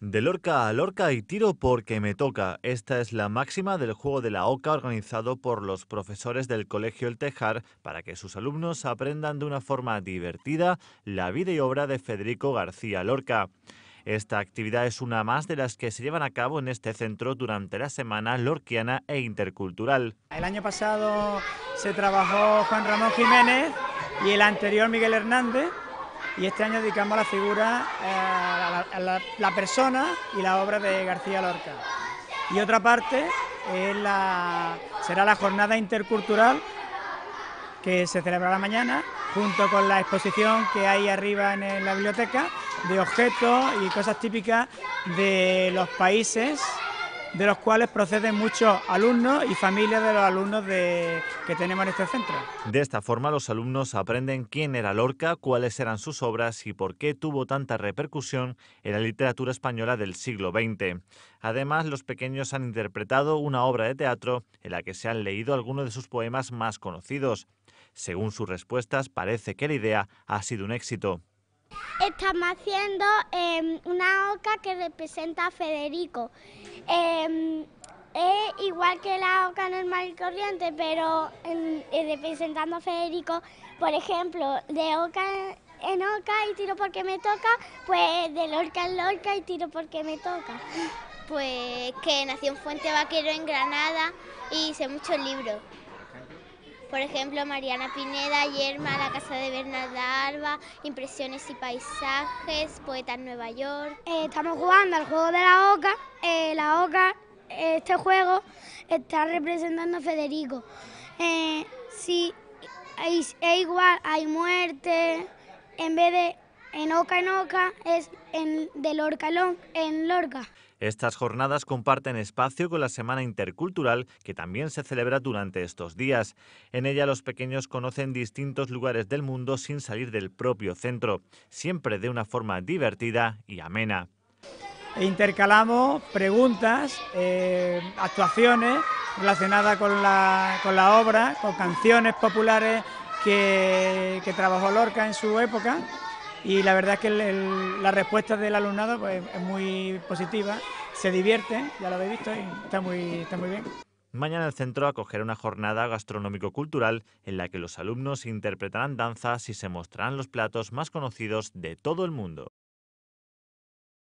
De Lorca a Lorca y tiro porque me toca. Esta es la máxima del juego de la OCA organizado por los profesores del Colegio El Tejar para que sus alumnos aprendan de una forma divertida la vida y obra de Federico García Lorca. Esta actividad es una más de las que se llevan a cabo en este centro durante la semana lorquiana e intercultural. El año pasado se trabajó Juan Ramón Jiménez y el anterior Miguel Hernández y este año dedicamos la figura, eh, a, la, persona y la obra de García Lorca. Y otra parte será la jornada intercultural que se celebrará mañana, junto con la exposición que hay arriba en la biblioteca de objetos y cosas típicas de los países de los cuales proceden muchos alumnos y familias de los alumnos de, que tenemos en este centro. De esta forma, los alumnos aprenden quién era Lorca, cuáles eran sus obras y por qué tuvo tanta repercusión en la literatura española del siglo XX. Además, los pequeños han interpretado una obra de teatro en la que se han leído algunos de sus poemas más conocidos. Según sus respuestas, parece que la idea ha sido un éxito estamos haciendo em, una oca que representa a Federico. Em, es igual que la oca normal y corriente, pero eh, representando a Federico, por ejemplo, de oca en oca y tiro porque me toca, pues de lorca en lorca y tiro porque me toca. Pues que nació en Fuente Vaquero en Granada y hice muchos libros. Por ejemplo, Mariana Pineda, Yerma, La Casa de Bernarda Alba, Impresiones y Paisajes, Poeta Nueva York. Eh, estamos jugando al juego de la OCA. Eh, la OCA, eh, este juego, está representando a Federico. Sí, si es igual, hay muerte, en vez de en Oca en Oca, es en, de Lorca en Lorca. Estas jornadas comparten espacio con la Semana Intercultural, que también se celebra durante estos días. En ella los pequeños conocen distintos lugares del mundo sin salir del propio centro, siempre de una forma divertida y amena. E intercalamos preguntas, eh, actuaciones relacionadas con la, obra, con canciones populares que, que trabajó Lorca en su época y la verdad es que la respuesta del alumnado pues, es muy positiva, se divierte, ya lo habéis visto, está muy, está muy bien. Mañana el centro acogerá una jornada gastronómico-cultural en la que los alumnos interpretarán danzas y se mostrarán los platos más conocidos de todo el mundo.